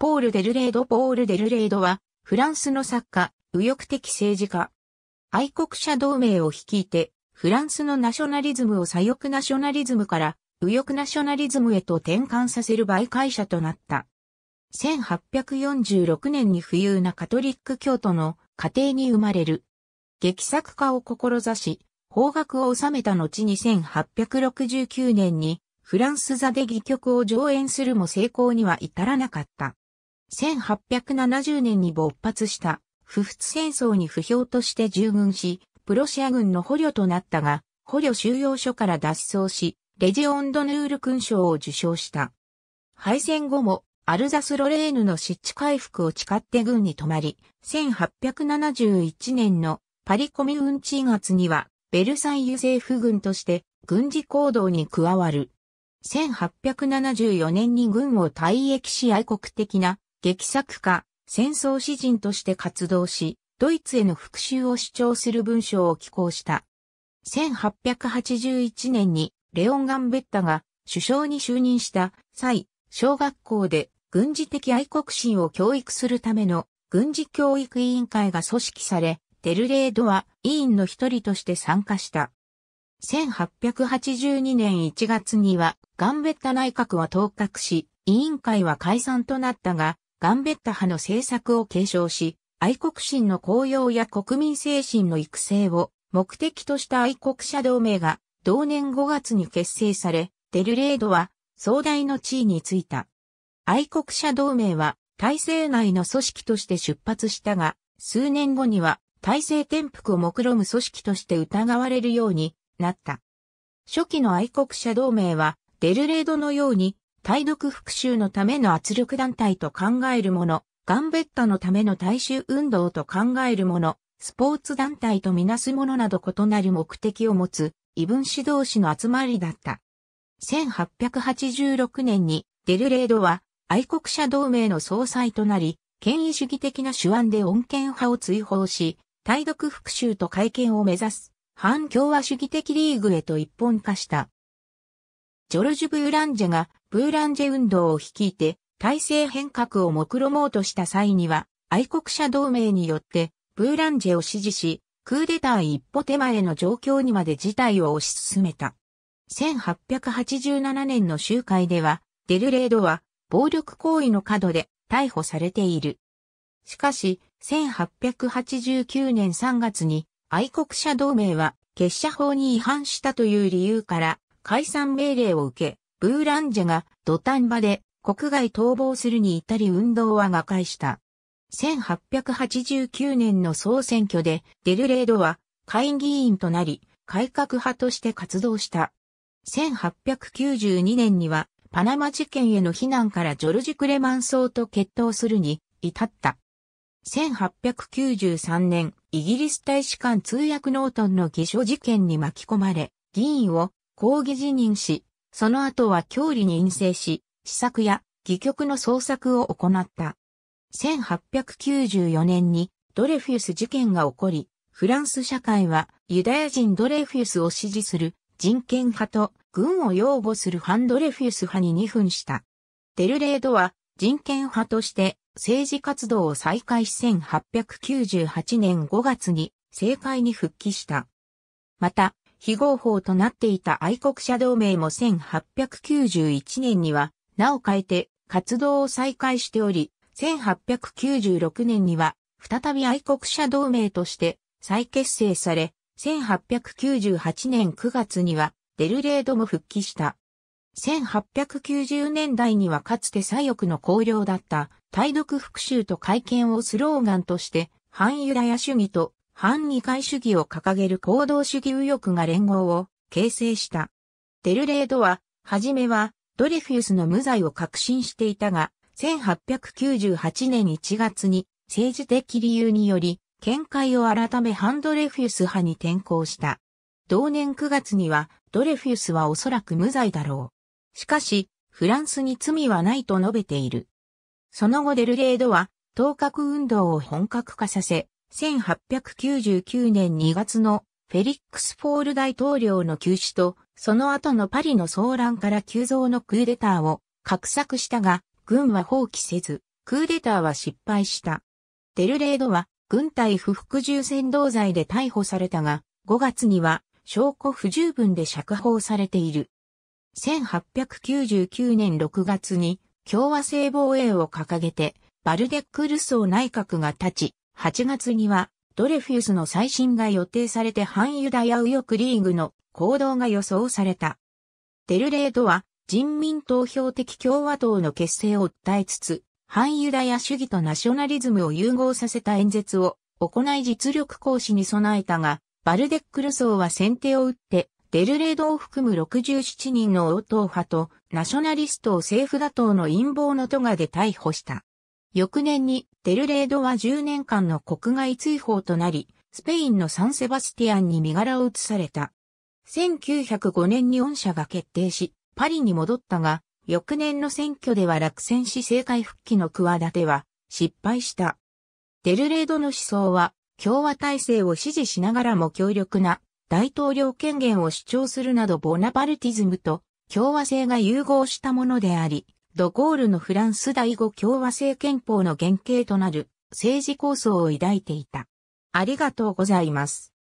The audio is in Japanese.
ポール・デルレード・ポール・デルレードは、フランスの作家、右翼的政治家。愛国者同盟を率いて、フランスのナショナリズムを左翼ナショナリズムから、右翼ナショナリズムへと転換させる媒介者となった。1846年に富裕なカトリック教徒の家庭に生まれる。劇作家を志し、法学を収めた後に1869年にフランス座で戯曲を上演するも成功には至らなかった。1870年に勃発した不仏戦争に不評として従軍し、プロシア軍の捕虜となったが、捕虜収容所から脱走し、レジオンドヌール勲章を受章した。敗戦後も、アルザス・ロレーヌの湿地回復を誓って軍に泊まり、1871年のパリコミューンチ圧には、ベルサイユ政府軍として軍事行動に加わる。1874年に軍を退役し愛国的な劇作家、戦争詩人として活動し、ドイツへの復讐を主張する文章を寄稿した。1881年にレオン・ガンベッタが首相に就任した際、小学校で軍事的愛国心を教育するための軍事教育委員会が組織され、デルレードは委員の一人として参加した。1882年1月にはガンベッタ内閣は当格し、委員会は解散となったが、ガンベッタ派の政策を継承し、愛国心の高揚や国民精神の育成を目的とした愛国者同盟が同年5月に結成され、デルレードは壮大の地位についた。愛国者同盟は体制内の組織として出発したが、数年後には体制転覆を目論む組織として疑われるようになった。初期の愛国者同盟はデルレードのように対独復讐のための圧力団体と考えるもの、ガンベッタのための大衆運動と考えるもの、スポーツ団体とみなすものなど異なる目的を持つ、異分子同士の集まりだった。1886年にデルレードは愛国者同盟の総裁となり、権威主義的な手腕で穏健派を追放し、対独復讐と改憲を目指す、反共和主義的リーグへと一本化した。ジョルジュ・ブーランジェがブーランジェ運動を率いて体制変革を目論もうとした際には愛国者同盟によってブーランジェを支持し、クーデター一歩手前の状況にまで事態を推し進めた。1887年の集会では、デルレードは暴力行為の過度で逮捕されている。しかし、1889年3月に愛国者同盟は結社法に違反したという理由から解散命令を受け、ブーランジェが土壇場で国外逃亡するに至り運動は瓦解した。1889年の総選挙でデルレードは会議員となり、改革派として活動した。1892年にはパナマ事件への非難からジョルジ・クレマンソーと決闘するに至った。1893年、イギリス大使館通訳ノートンの偽証事件に巻き込まれ、議員を抗議辞任し、その後は郷里に陰性し、試作や戯曲の創作を行った。1894年にドレフィウス事件が起こり、フランス社会はユダヤ人ドレフィウスを支持する人権派と軍を擁護する反ドレフィウス派に二分した。デルレードは人権派として政治活動を再開し1898年5月に政界に復帰した。また、非合法となっていた愛国者同盟も1891年には、なお変えて活動を再開しており、1896年には、再び愛国者同盟として再結成され、1898年9月には、デルレードも復帰した。1890年代にはかつて左翼の綱領だった、対独復讐と会見をスローガンとして、反ユダヤ主義と反二階主義を掲げる行動主義右翼が連合を形成した。デルレードは、はじめは、ドレフィウスの無罪を確信していたが、1898年1月に政治的理由により、見解を改めハンドレフィス派に転向した。同年9月には、ドレフィスはおそらく無罪だろう。しかし、フランスに罪はないと述べている。その後デルレードは、当格運動を本格化させ、1899年2月のフェリックス・フォール大統領の急死と、その後のパリの騒乱から急増のクーデターを画策したが、軍は放棄せず、クーデターは失敗した。デルレードは軍隊不服従戦道罪で逮捕されたが、5月には証拠不十分で釈放されている。1899年6月に共和制防衛を掲げて、バルデック・ルソー内閣が立ち、8月には、ドレフュースの再審が予定されて反ユダヤ右翼リーグの行動が予想された。デルレードは人民投票的共和党の結成を訴えつつ、反ユダヤ主義とナショナリズムを融合させた演説を行い実力行使に備えたが、バルデックル層は先手を打って、デルレードを含む67人の応答派とナショナリストを政府打倒の陰謀の都がで逮捕した。翌年にデルレードは10年間の国外追放となり、スペインのサンセバスティアンに身柄を移された。1905年に恩赦が決定し、パリに戻ったが、翌年の選挙では落選し政界復帰の企ては失敗した。デルレードの思想は共和体制を支持しながらも強力な大統領権限を主張するなどボナパルティズムと共和制が融合したものであり、ドゴールのフランス第五共和制憲法の原型となる政治構想を抱いていた。ありがとうございます。